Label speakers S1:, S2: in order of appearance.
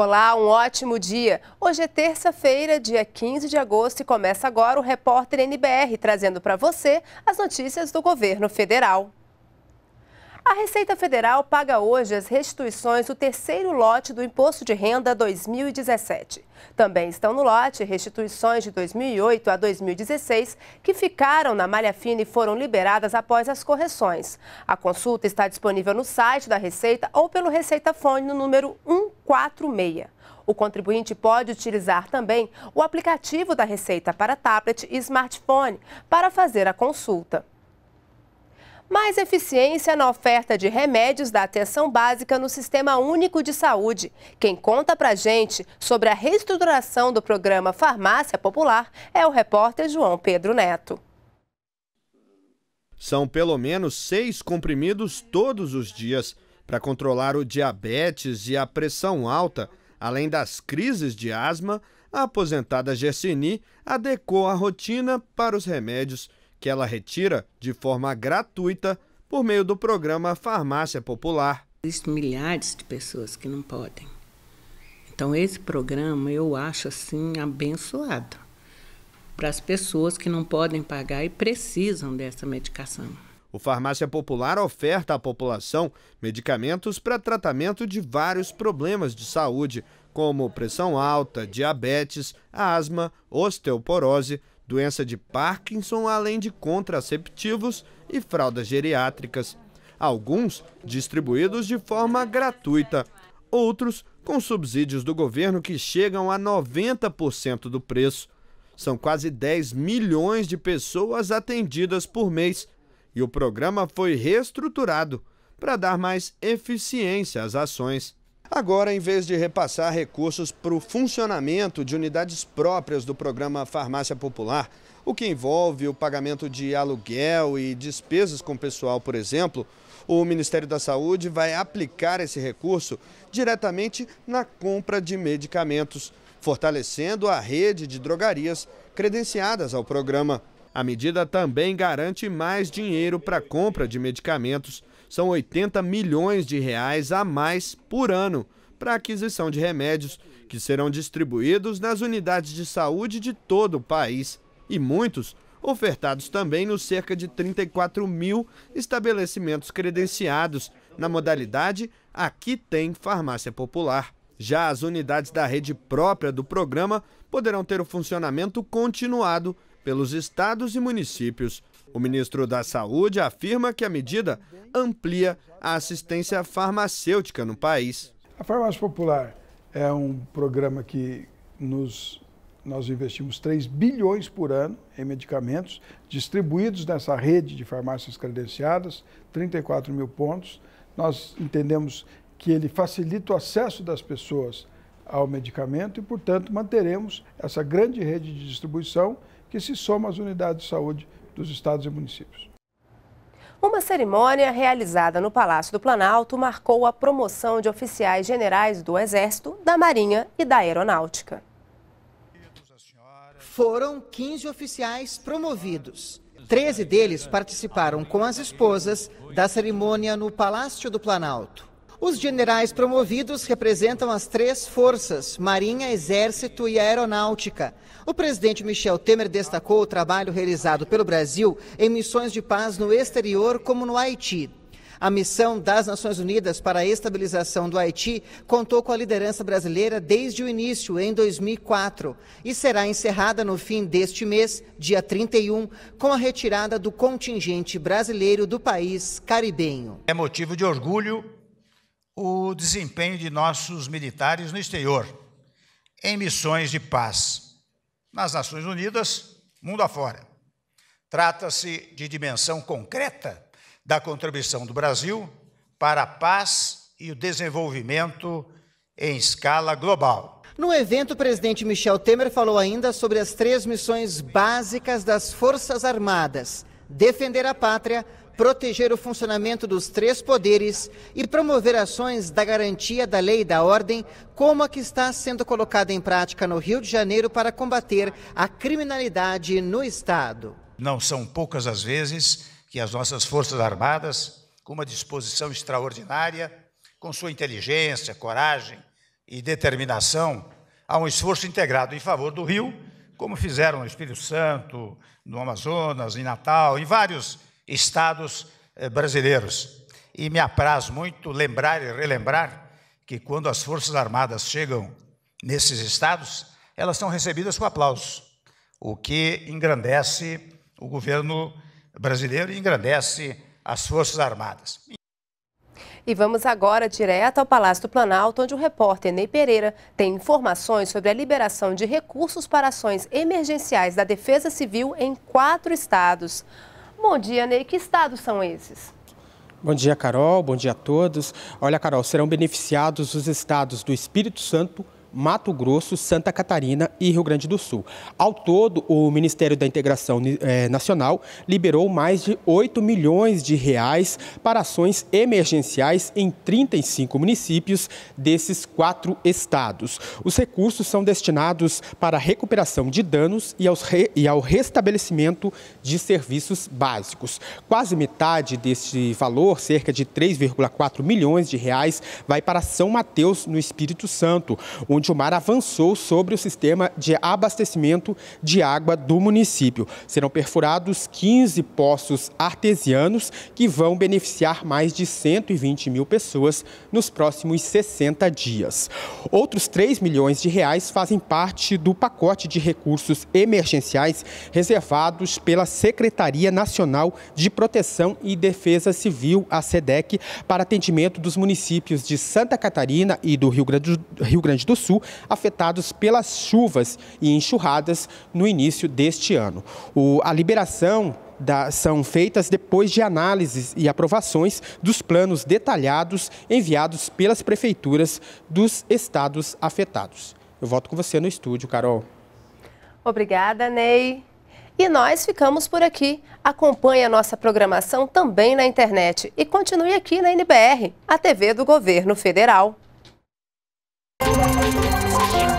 S1: Olá, um ótimo dia. Hoje é terça-feira, dia 15 de agosto, e começa agora o repórter NBR trazendo para você as notícias do governo federal. A Receita Federal paga hoje as restituições do terceiro lote do Imposto de Renda 2017. Também estão no lote restituições de 2008 a 2016 que ficaram na malha fina e foram liberadas após as correções. A consulta está disponível no site da Receita ou pelo Receita Fone no número 146. O contribuinte pode utilizar também o aplicativo da Receita para tablet e smartphone para fazer a consulta mais eficiência na oferta de remédios da atenção básica no Sistema Único de Saúde. Quem conta pra gente sobre a reestruturação do programa Farmácia Popular é o repórter João Pedro Neto.
S2: São pelo menos seis comprimidos todos os dias para controlar o diabetes e a pressão alta, além das crises de asma a aposentada Gersini adequou a rotina para os remédios que ela retira de forma gratuita por meio do programa Farmácia Popular.
S3: Existem milhares de pessoas que não podem. Então, esse programa eu acho assim abençoado para as pessoas que não podem pagar e precisam dessa medicação.
S2: O Farmácia Popular oferta à população medicamentos para tratamento de vários problemas de saúde, como pressão alta, diabetes, asma, osteoporose, doença de Parkinson, além de contraceptivos e fraldas geriátricas. Alguns distribuídos de forma gratuita, outros com subsídios do governo que chegam a 90% do preço. São quase 10 milhões de pessoas atendidas por mês e o programa foi reestruturado para dar mais eficiência às ações. Agora, em vez de repassar recursos para o funcionamento de unidades próprias do programa Farmácia Popular, o que envolve o pagamento de aluguel e despesas com pessoal, por exemplo, o Ministério da Saúde vai aplicar esse recurso diretamente na compra de medicamentos, fortalecendo a rede de drogarias credenciadas ao programa. A medida também garante mais dinheiro para a compra de medicamentos são 80 milhões de reais a mais por ano para aquisição de remédios que serão distribuídos nas unidades de saúde de todo o país e muitos ofertados também nos cerca de 34 mil estabelecimentos credenciados na modalidade Aqui tem farmácia popular. Já as unidades da rede própria do programa poderão ter o funcionamento continuado pelos estados e municípios. O ministro da Saúde afirma que a medida amplia a assistência farmacêutica no país.
S4: A farmácia popular é um programa que nos, nós investimos 3 bilhões por ano em medicamentos distribuídos nessa rede de farmácias credenciadas, 34 mil pontos. Nós entendemos que ele facilita o acesso das pessoas ao medicamento e, portanto, manteremos essa grande rede de distribuição que se soma às unidades de saúde dos estados e municípios.
S1: Uma cerimônia realizada no Palácio do Planalto marcou a promoção de oficiais generais do Exército, da Marinha e da Aeronáutica.
S3: Foram 15 oficiais promovidos. Treze deles participaram com as esposas da cerimônia no Palácio do Planalto. Os generais promovidos representam as três forças, Marinha, Exército e Aeronáutica. O presidente Michel Temer destacou o trabalho realizado pelo Brasil em missões de paz no exterior, como no Haiti. A missão das Nações Unidas para a estabilização do Haiti contou com a liderança brasileira desde o início, em 2004, e será encerrada no fim deste mês, dia 31, com a retirada do contingente brasileiro do país caribenho.
S4: É motivo de orgulho o desempenho de nossos militares no exterior, em missões de paz, nas Nações Unidas, mundo afora. Trata-se de dimensão concreta da contribuição do Brasil para a paz e o desenvolvimento em escala global.
S3: No evento, o presidente Michel Temer falou ainda sobre as três missões básicas das Forças Armadas: defender a pátria, proteger o funcionamento dos três poderes e promover ações da garantia da lei e da ordem, como a que está sendo colocada em prática no Rio de Janeiro para combater a criminalidade no Estado.
S4: Não são poucas as vezes que as nossas Forças Armadas, com uma disposição extraordinária, com sua inteligência, coragem e determinação, há um esforço integrado em favor do Rio, como fizeram no Espírito Santo, no Amazonas, em Natal, em vários estados eh, brasileiros. E me apraz muito lembrar e relembrar que quando as Forças Armadas chegam nesses estados, elas são recebidas com aplausos, o que engrandece o governo brasileiro e engrandece as Forças Armadas.
S1: E vamos agora direto ao Palácio do Planalto, onde o repórter Ney Pereira tem informações sobre a liberação de recursos para ações emergenciais da Defesa Civil em quatro estados. Bom dia, Ney. Que estados são esses?
S5: Bom dia, Carol. Bom dia a todos. Olha, Carol, serão beneficiados os estados do Espírito Santo, Mato Grosso, Santa Catarina e Rio Grande do Sul. Ao todo, o Ministério da Integração eh, Nacional liberou mais de 8 milhões de reais para ações emergenciais em 35 municípios desses quatro estados. Os recursos são destinados para a recuperação de danos e, re... e ao restabelecimento de serviços básicos. Quase metade deste valor, cerca de 3,4 milhões de reais, vai para São Mateus, no Espírito Santo, onde onde o mar avançou sobre o sistema de abastecimento de água do município. Serão perfurados 15 poços artesianos que vão beneficiar mais de 120 mil pessoas nos próximos 60 dias. Outros 3 milhões de reais fazem parte do pacote de recursos emergenciais reservados pela Secretaria Nacional de Proteção e Defesa Civil, a SEDEC, para atendimento dos municípios de Santa Catarina e do Rio Grande do Sul Sul, afetados pelas chuvas e enxurradas no início deste ano. O, a liberação da, são feitas depois de análises e aprovações dos planos detalhados enviados pelas prefeituras dos estados afetados. Eu volto com você no estúdio, Carol.
S1: Obrigada, Ney. E nós ficamos por aqui. Acompanhe a nossa programação também na internet e continue aqui na NBR, a TV do Governo Federal. Música